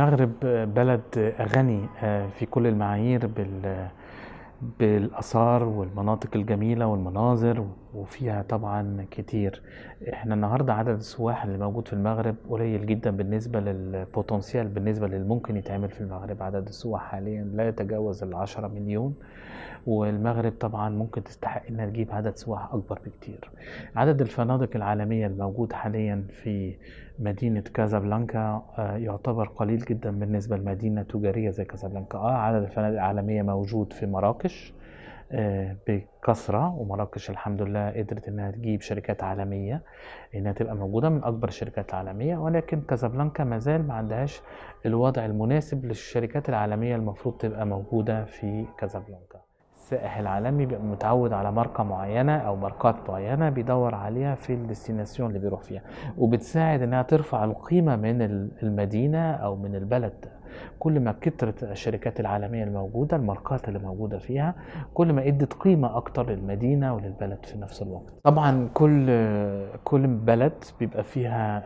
المغرب بلد غني آه، في كل المعايير بال بالاثار والمناطق الجميله والمناظر وفيها طبعا كتير احنا النهارده عدد السواح اللي موجود في المغرب قليل جدا بالنسبه للبوتنسيال بالنسبه للي ممكن يتعمل في المغرب عدد السواح حاليا لا يتجاوز العشرة مليون والمغرب طبعا ممكن تستحق انها تجيب عدد سواح اكبر بكتير عدد الفنادق العالميه الموجود حاليا في مدينه كازابلانكا آه، يعتبر قليل جدا بالنسبه لمدينه تجاريه زي كازابلانكا اه عدد الفنادق العالميه موجود في مراكش مراكش آه، بكثرة ومراكش الحمد لله قدرت انها تجيب شركات عالمية انها تبقى موجودة من اكبر الشركات العالمية ولكن كازابلانكا مازال ما عندهاش الوضع المناسب للشركات العالمية المفروض تبقى موجودة في كازابلانكا السائح العالمي بيبقى متعود على ماركة معينة أو ماركات معينة بيدور عليها في الديستيناسيون اللي بيروح فيها وبتساعد إنها ترفع القيمة من المدينة أو من البلد كل ما كترت الشركات العالمية الموجودة الماركات اللي موجودة فيها كل ما ادت قيمة أكتر للمدينة وللبلد في نفس الوقت طبعا كل كل بلد بيبقى فيها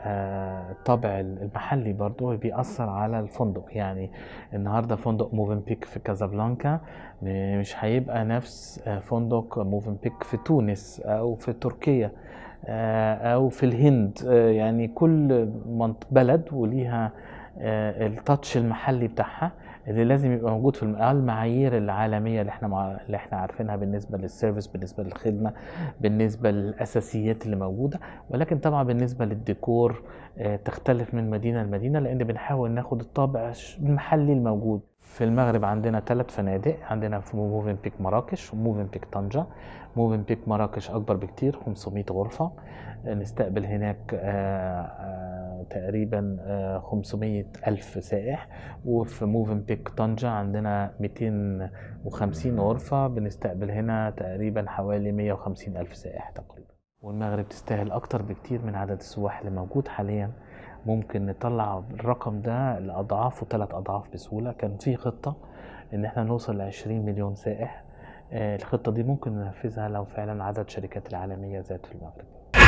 الطابع آه، المحلي برضه بيأثر على الفندق يعني النهاردة فندق موفن بيك في كازابلانكا مش هيبقى نفس آه، فندق موفن بيك في تونس أو في تركيا آه، او في الهند يعني كل بلد وليها آه، التاتش المحلي بتاعها اللي لازم يبقى موجود في آه، المعايير العالميه اللي احنا مع... اللي احنا عارفينها بالنسبه للسيرفيس بالنسبه للخدمه بالنسبه للاساسيات اللي موجوده ولكن طبعا بالنسبه للديكور آه، تختلف من مدينه لمدينه لان بنحاول ناخد الطابع المحلي الموجود في المغرب عندنا ثلاث فنادق عندنا في موفن بيك مراكش وموفن بيك طنجة موفن بيك مراكش أكبر بكتير 500 غرفة نستقبل هناك آه، آه، تقريبا 500 آه، ألف سائح وفي موفن بيك طنجة عندنا 250 غرفة بنستقبل هنا تقريبا حوالي 150 ألف سائح تقريبا والمغرب تستاهل أكتر بكتير من عدد السواح اللي موجود حاليا ممكن نطلع الرقم ده لأضعاف وثلاث أضعاف بسهولة كان في خطة إن احنا نوصل لعشرين مليون سائح آه، الخطة دي ممكن ننفذها لو فعلا عدد شركات العالمية زاد في المغرب